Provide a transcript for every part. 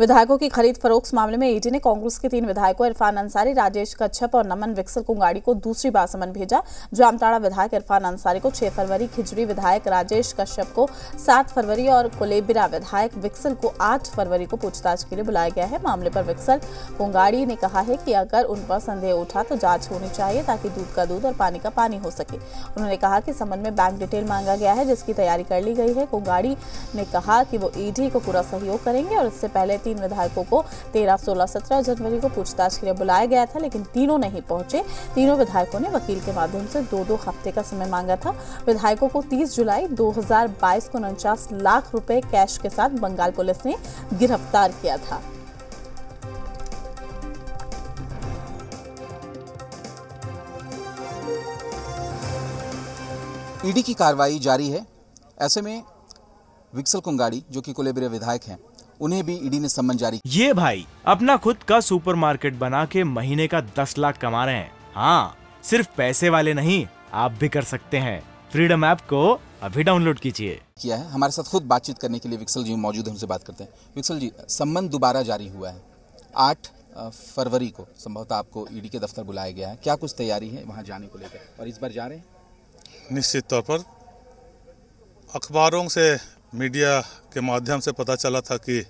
विधायकों की खरीद फरोख्त मामले में ईडी ने कांग्रेस के तीन विधायकों इरफान अंसारी राजेश कच्छप और नमन विक्सल कुंगाड़ी को दूसरी बार समन भेजा जामताड़ा विधायक इरफान अंसारी को छह फरवरी खिजरी विधायक राजेश कश्यप को सात फरवरी और कोलेबिरा विधायक विक्सल को आठ फरवरी को पूछताछ के लिए बुलाया गया है मामले पर विक्सल कुंगाड़ी ने कहा है कि अगर उन पर संदेह उठा तो जांच होनी चाहिए ताकि दूध का दूध और पानी का पानी हो सके उन्होंने कहा कि समन में बैंक डिटेल मांगा गया है जिसकी तैयारी कर ली गई है कुंगाड़ी ने कहा कि वो ईडी को पूरा सहयोग करेंगे और इससे पहले तीन विधायकों को तेरह सोलह सत्रह जनवरी को पूछताछ के लिए बुलाया गया था लेकिन तीनों नहीं पहुंचे तीनों विधायकों ने वकील के माध्यम से दो दो हफ्ते का समय मांगा था विधायकों को तीस जुलाई दो को उनचास लाख रुपए कैश के साथ बंगाल पुलिस ने गिरफ्तार किया था ईडी की कार्रवाई जारी है ऐसे में विक्सल कुंगाड़ी जो कि कुलेबरे विधायक हैं उन्हें भी ईडी ने समन जारी ये भाई अपना खुद का सुपरमार्केट बना के महीने का दस लाख कमा रहे हैं हाँ सिर्फ पैसे वाले नहीं आप भी कर सकते हैं फ्रीडम ऐप को अभी डाउनलोड कीजिए किया है हमारे साथ खुद बातचीत करने के लिए विक्सल जी मौजूद है उनसे बात करते हैं विक्सल जी सम्मन दोबारा जारी हुआ है आठ फरवरी को संभवतः आपको ईडी के दफ्तर बुलाया गया है क्या कुछ तैयारी है वहाँ जाने को लेकर और इस बार जा रहे हैं निश्चित तौर पर अखबारों से मीडिया के माध्यम से पता चला था कि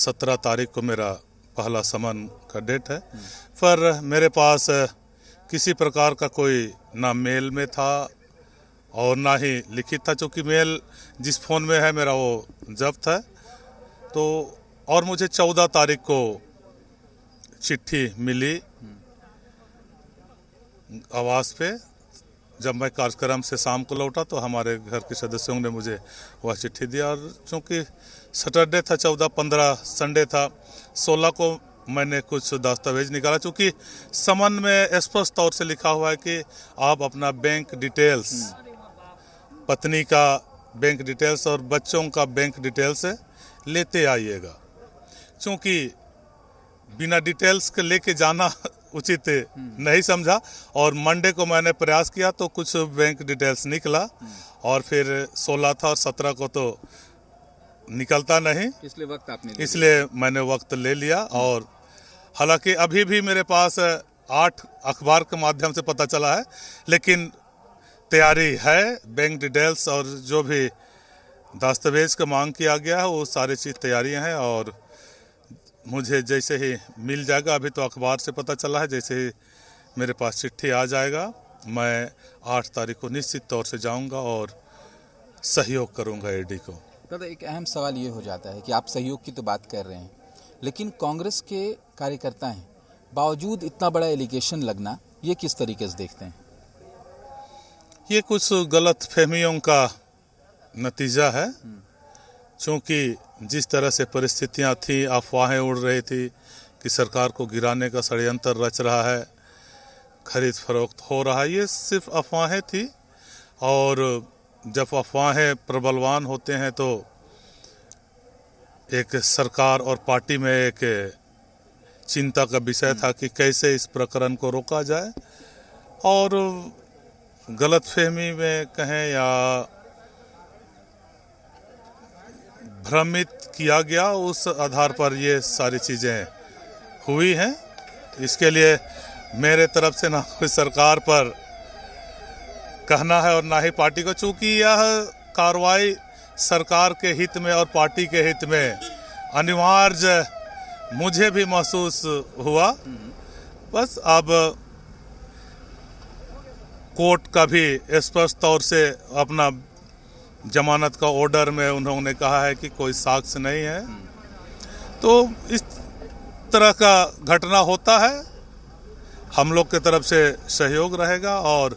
सत्रह तारीख को मेरा पहला समन का डेट है पर मेरे पास किसी प्रकार का कोई ना मेल में था और ना ही लिखित था क्योंकि मेल जिस फ़ोन में है मेरा वो जब्त है तो और मुझे चौदह तारीख को चिट्ठी मिली आवास पे जब मैं कार्यक्रम से शाम को लौटा तो हमारे घर के सदस्यों ने मुझे वह चिट्ठी दिया और चूँकि सैटरडे था चौदह पंद्रह संडे था सोलह को मैंने कुछ दस्तावेज निकाला चूँकि समन में स्पष्ट तौर से लिखा हुआ है कि आप अपना बैंक डिटेल्स पत्नी का बैंक डिटेल्स और बच्चों का बैंक डिटेल्स लेते आइएगा चूँकि बिना डिटेल्स के लेके जाना उचित हम्म। नहीं समझा और मंडे को मैंने प्रयास किया तो कुछ बैंक डिटेल्स निकला हम्म। और फिर 16 था और 17 को तो निकलता नहीं इसलिए वक्त आपने इसलिए मैंने वक्त ले लिया हम्म। और हालांकि अभी भी मेरे पास आठ अखबार के माध्यम से पता चला है लेकिन तैयारी है बैंक डिटेल्स और जो भी दस्तावेज का मांग किया गया है वो सारी चीज़ तैयारियाँ हैं और मुझे जैसे ही मिल जाएगा अभी तो अखबार से पता चला है जैसे ही मेरे पास चिट्ठी आ जाएगा मैं आठ तारीख को निश्चित तौर से जाऊंगा और सहयोग करूंगा ईडी को दादा एक अहम सवाल ये हो जाता है कि आप सहयोग की तो बात कर रहे हैं लेकिन कांग्रेस के कार्यकर्ता हैं बावजूद इतना बड़ा एलिगेशन लगना ये किस तरीके से देखते हैं ये कुछ गलत फहमियों का नतीजा है हम्म। चूँकि जिस तरह से परिस्थितियाँ थी अफवाहें उड़ रही थी कि सरकार को गिराने का षडयंत्र रच रहा है खरीद फरोख्त हो रहा है ये सिर्फ अफवाहें थी और जब अफवाहें प्रबलवान होते हैं तो एक सरकार और पार्टी में एक चिंता का विषय था कि कैसे इस प्रकरण को रोका जाए और गलतफहमी में कहें या भ्रमित किया गया उस आधार पर ये सारी चीज़ें हुई हैं इसके लिए मेरे तरफ से ना कोई सरकार पर कहना है और ना ही पार्टी को चूंकि यह कार्रवाई सरकार के हित में और पार्टी के हित में अनिवार्य मुझे भी महसूस हुआ बस अब कोर्ट का भी स्पष्ट तौर से अपना जमानत का ऑर्डर में उन्होंने कहा है कि कोई साक्ष्य नहीं है तो इस तरह का घटना होता है हम लोग के तरफ से सहयोग रहेगा और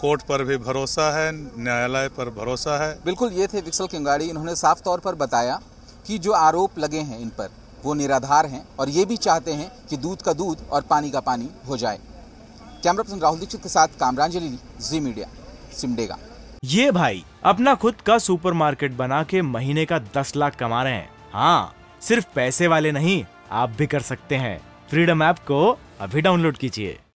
कोर्ट पर भी भरोसा है न्यायालय पर भरोसा है बिल्कुल ये थे विक्सल किंगाड़ी इन्होंने साफ तौर पर बताया कि जो आरोप लगे हैं इन पर वो निराधार हैं और ये भी चाहते हैं कि दूध का दूध और पानी का पानी हो जाए कैमरा पर्सन राहुल दीक्षित के साथ कामरांजलि जी मीडिया सिमडेगा ये भाई अपना खुद का सुपरमार्केट बना के महीने का दस लाख कमा रहे हैं हाँ सिर्फ पैसे वाले नहीं आप भी कर सकते हैं फ्रीडम ऐप को अभी डाउनलोड कीजिए